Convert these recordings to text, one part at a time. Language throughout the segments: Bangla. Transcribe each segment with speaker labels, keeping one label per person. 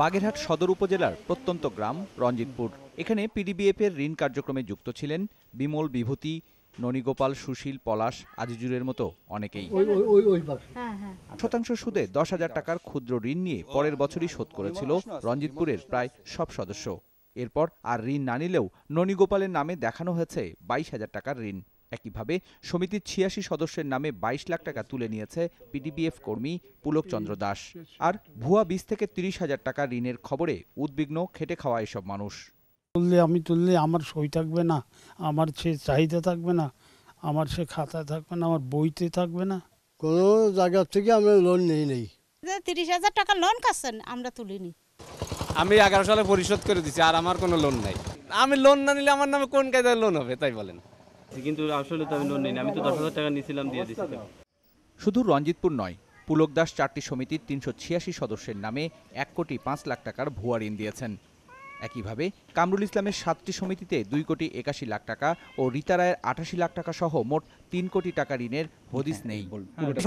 Speaker 1: বাগেরহাট সদর উপজেলার প্রত্যন্ত গ্রাম রঞ্জিতপুর এখানে পিডিবিএফ এর ঋণ কার্যক্রমে যুক্ত ছিলেন বিমল বিভূতি ননীগোপাল সুশীল পলাশ আজিজুরের মতো অনেকেই হ্যাঁ, হ্যাঁ। শতাংশ সুদে দশ হাজার টাকার ক্ষুদ্র ঋণ নিয়ে পরের বছরই শোধ করেছিল রঞ্জিতপুরের প্রায় সব সদস্য এরপর আর ঋণ না নিলেও ননীগোপালের নামে দেখানো হয়েছে বাইশ হাজার টাকার ঋণ একইভাবে সমিতির ছিয়াশি সদস্যের নামে ২২ লাখ টাকা তুলে নিয়েছে পিডিবিএফ কর্মী পুলক চন্দ্র দাস আর ভুয়া বিশ থেকে তিরিশ হাজার টাকা ঋণের খবরে উদ্বিগ্ন খেটে খাওয়া এসব মানুষ
Speaker 2: তুললে আমি তুললে আমার সই থাকবে না আমার সে চাহিদা থাকবে না আমার সে খাতা থাকবে না আমার বইতে থাকবে না কোনো জায়গা থেকে আমরা লোন নেই নেই তিরিশ হাজার টাকা লোন কাছেন আমরা তুলিনি আমি এগারো সালে পরিশোধ করে দিছি আর আমার কোনো লোন নাই আমি লোন না নিলে আমার নামে কোন কায়দায় লোন হবে তাই বলেন কিন্তু আসলে তো আমি লোন নিইনি আমি তো দশ হাজার টাকা নিয়েছিলাম দিয়ে দিচ্ছিলাম
Speaker 1: শুধু রঞ্জিতপুর নয় পুলক দাস চারটি সমিতির তিনশো ছিয়াশি সদস্যের নামে এক কোটি পাঁচ লাখ টাকার ভুয়া ঋণ দিয়েছেন একইভাবে কামরুল ইসলামের সাতটি সমিতিতে দুই কোটি একাশি লাখ টাকা ও রীতা রায়ের আঠাশি লাখ টাকা সহ মোট তিন কোটি টাকা ঋণের হদিস নেই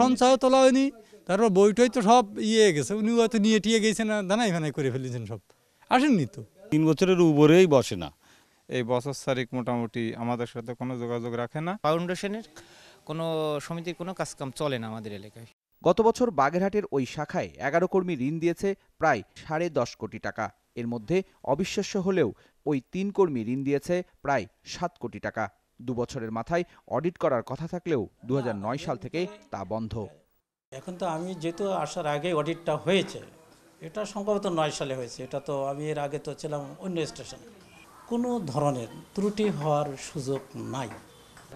Speaker 1: সঞ্চয় তোলা হয়নি তারপর বইটই তো সব ইয়ে
Speaker 2: গেছে উনি হয়তো নিয়ে টিয়ে গেছে না দানাই ফানাই করে ফেলেছেন সব আসেননি তো তিন বছরের উপরেই বসে না এই বছর সারিক মোটামুটি আমাদের সাথে কোনো যোগাযোগ রাখে না ফাউন্ডেশনের কোনো সমিতির কোনো কাজকাম চলে না আমাদের এলাকায়
Speaker 1: গত বছর বাগেরহাটের ওই শাখায় এগারো কর্মী ঋণ দিয়েছে প্রায় সাড়ে দশ কোটি টাকা এর মধ্যে অবিশ্বাস্য হলেও ওই তিন কর্মী ঋণ দিয়েছে প্রায় সাত কোটি টাকা দুবছরের মাথায় অডিট করার কথা থাকলেও দু সাল থেকে তা বন্ধ
Speaker 2: এখন তো আমি যেহেতু আসার আগে অডিটটা হয়েছে এটা সম্ভবত নয় সালে হয়েছে এটা তো আমি এর আগে তো ছিলাম অন্য স্টেশনে কোনো ধরনের ত্রুটি হওয়ার সুযোগ নাই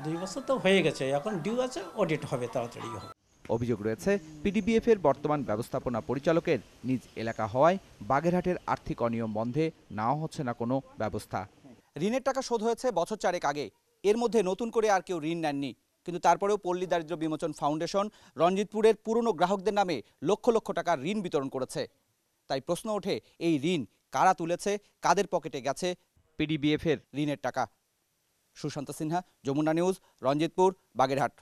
Speaker 2: দুই বছর তো হয়ে গেছে এখন ডিউ আছে অডিট হবে তাড়াতাড়ি হবে
Speaker 1: অভিযোগ রয়েছে পিডিবিএফ এর বর্তমান ব্যবস্থাপনা পরিচালকের নিজ এলাকা হওয়ায় বাগেরহাটের আর্থিক অনিয়ম বন্ধে নেওয়া হচ্ছে না কোনো ব্যবস্থা ঋণের টাকা শোধ হয়েছে বছর চারেক আগে এর মধ্যে নতুন করে আর কেউ ঋণ নেননি কিন্তু তারপরেও পল্লী দারিদ্র বিমোচন ফাউন্ডেশন রঞ্জিতপুরের পুরনো গ্রাহকদের নামে লক্ষ লক্ষ টাকার ঋণ বিতরণ করেছে তাই প্রশ্ন ওঠে এই ঋণ কারা তুলেছে কাদের পকেটে গেছে পিডিবিএফের ঋণের টাকা সুশান্ত সিনহা যমুনা নিউজ রঞ্জিতপুর বাগেরহাট